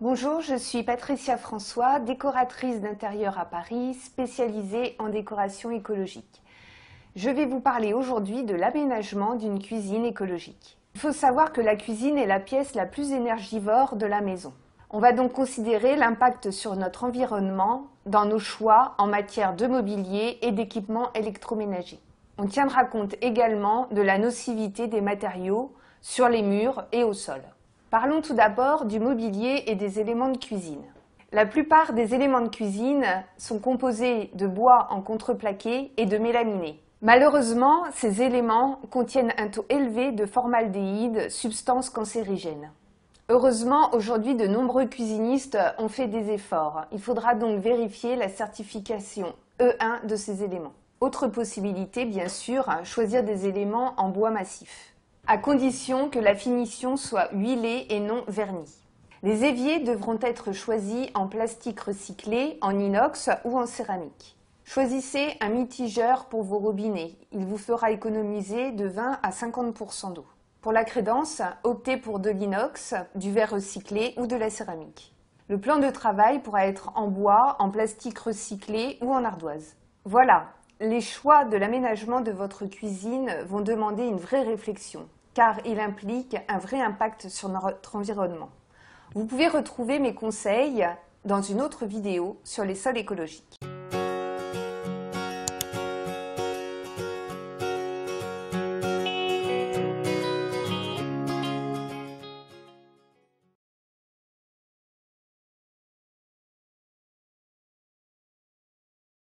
Bonjour, je suis Patricia François, décoratrice d'intérieur à Paris, spécialisée en décoration écologique. Je vais vous parler aujourd'hui de l'aménagement d'une cuisine écologique. Il faut savoir que la cuisine est la pièce la plus énergivore de la maison. On va donc considérer l'impact sur notre environnement dans nos choix en matière de mobilier et d'équipement électroménager. On tiendra compte également de la nocivité des matériaux sur les murs et au sol. Parlons tout d'abord du mobilier et des éléments de cuisine. La plupart des éléments de cuisine sont composés de bois en contreplaqué et de mélaminé. Malheureusement, ces éléments contiennent un taux élevé de formaldéhyde, substance cancérigène. Heureusement, aujourd'hui, de nombreux cuisinistes ont fait des efforts. Il faudra donc vérifier la certification E1 de ces éléments. Autre possibilité, bien sûr, hein, choisir des éléments en bois massif à condition que la finition soit huilée et non vernie. Les éviers devront être choisis en plastique recyclé, en inox ou en céramique. Choisissez un mitigeur pour vos robinets. Il vous fera économiser de 20 à 50% d'eau. Pour la crédence, optez pour de l'inox, du verre recyclé ou de la céramique. Le plan de travail pourra être en bois, en plastique recyclé ou en ardoise. Voilà, les choix de l'aménagement de votre cuisine vont demander une vraie réflexion, car il implique un vrai impact sur notre environnement. Vous pouvez retrouver mes conseils dans une autre vidéo sur les sols écologiques.